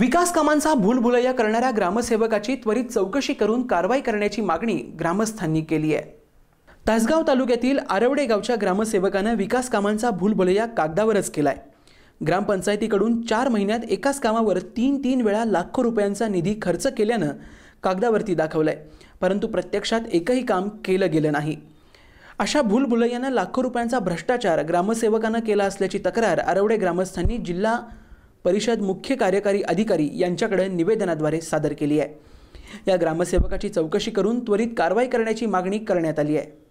विकास कामांचा भूलभुलैया करणाऱ्या ग्रामसेवकाची त्वरित चौकशी करून कारवाई करण्याची मागणी ग्रामस्थांनी केली आहे तासगाव तालुक्यातील आरवडे गावच्या ग्रामसेवकानं विकास कामांचा भूलभुलैया कागदावरच केलाय ग्रामपंचायतीकडून चार महिन्यात एकाच कामावर तीन तीन वेळा लाखो रुपयांचा निधी खर्च केल्यानं कागदावरती दाखवलाय परंतु प्रत्यक्षात एकही काम केलं गेलं नाही अशा भूलभुलैयानं लाखो रुपयांचा भ्रष्टाचार ग्रामसेवकानं केला असल्याची तक्रार आरवडे ग्रामस्थांनी जिल्हा परिषद मुख्य कार्यकारी अधिकारी यांच्याकडे निवेदनाद्वारे सादर केली आहे या ग्रामसेवकाची चौकशी करून त्वरित कारवाई करण्याची मागणी करण्यात आली आहे